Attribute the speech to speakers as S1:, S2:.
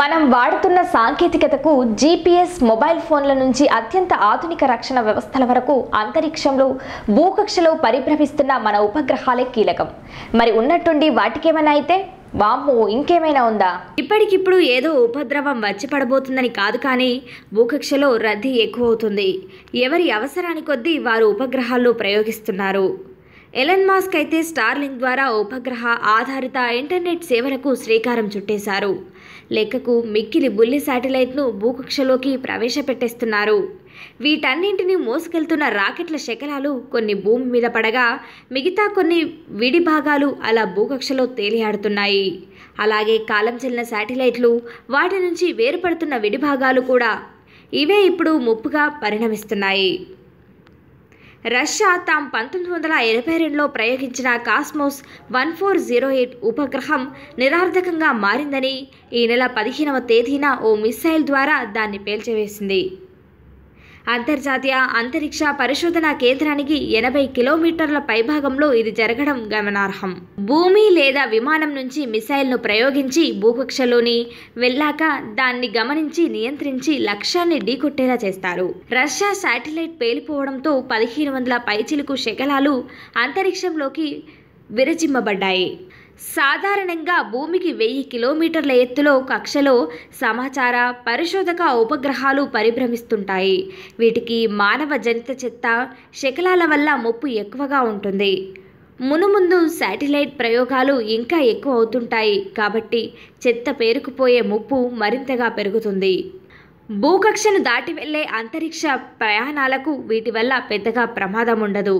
S1: మనం వాడుతున్న సాంకేతికతకు GPS mobile ఫోన్ల నుంచి అత్యంత ఆధునిక రక్షణ వ్యవస్థల వరకు అంతరిక్షంలో భూకక్షలో పరిభ్రమిస్తున్న మన ఉపగ్రహాలే కీలకం మరి ఉన్నట్టుండి వాటికేమైనా అయితే వాము ఇంకేమైనా ఉందా ఇప్పటికిప్పుడు ఏదో ఉపద్రవం వచ్చి పడబోతుందని కాదు కానీ భూకక్షలో రద్దీ ఎక్కువవుతుంది ఎవరి అవసరాని కొద్దీ వారు ఉపగ్రహాల్లో ప్రయోగిస్తున్నారు ఎలన్ మాస్క్ అయితే స్టార్లింగ్ ద్వారా ఉపగ్రహ ఆధారిత ఇంటర్నెట్ సేవలకు శ్రీకారం చుట్టేశారు లెక్కకు మిక్కిలి బుల్లి శాటిలైట్ను భూకక్షలోకి ప్రవేశపెట్టేస్తున్నారు వీటన్నింటినీ మోసుకెళ్తున్న రాకెట్ల శకలాలు కొన్ని భూమి మీద పడగా మిగతా కొన్ని విడి భాగాలు అలా భూకక్షలో తేలియాడుతున్నాయి అలాగే కాలం చెల్లిన శాటిలైట్లు వాటి నుంచి వేరుపడుతున్న విడి భాగాలు కూడా ఇవే ఇప్పుడు ముప్పుగా పరిణమిస్తున్నాయి రష్యా తాం పంతొమ్మిది వందల ఎనభై రెండులో ప్రయోగించిన Cosmos one four zero eight ఉపగ్రహం నిరార్థకంగా మారిందని ఈ నెల పదిహేనవ తేదీన ఓ మిస్సైల్ ద్వారా దాన్ని పేల్చవేసింది అంతర్జాతీయ అంతరిక్ష పరిశోధన కేంద్రానికి ఎనభై కిలోమీటర్ల పైభాగంలో ఇది జరగడం గమనార్హం భూమి లేదా విమానం నుంచి మిసైల్ను ప్రయోగించి భూకక్షలోని వెళ్ళాక దాన్ని గమనించి నియంత్రించి లక్ష్యాన్ని ఢీకొట్టేలా చేస్తారు రష్యా శాటిలైట్ పేలిపోవడంతో పదిహేను వందల పైచిలుకు శకలాలు అంతరిక్షంలోకి విరచిమ్మబడ్డాయి సాధారణంగా భూమికి వెయ్యి కిలోమీటర్ల ఎత్తులో కక్షలో సమాచార పరిశోధక ఉపగ్రహాలు పరిభ్రమిస్తుంటాయి వీటికి మానవ జనిత చెత్త శకలాల వల్ల ముప్పు ఎక్కువగా ఉంటుంది మునుముందు శాటిలైట్ ప్రయోగాలు ఇంకా ఎక్కువ అవుతుంటాయి కాబట్టి చెత్త పేరుకుపోయే ముప్పు మరింతగా పెరుగుతుంది భూకక్షను దాటి వెళ్లే అంతరిక్ష ప్రయాణాలకు వీటి వల్ల పెద్దగా ప్రమాదం ఉండదు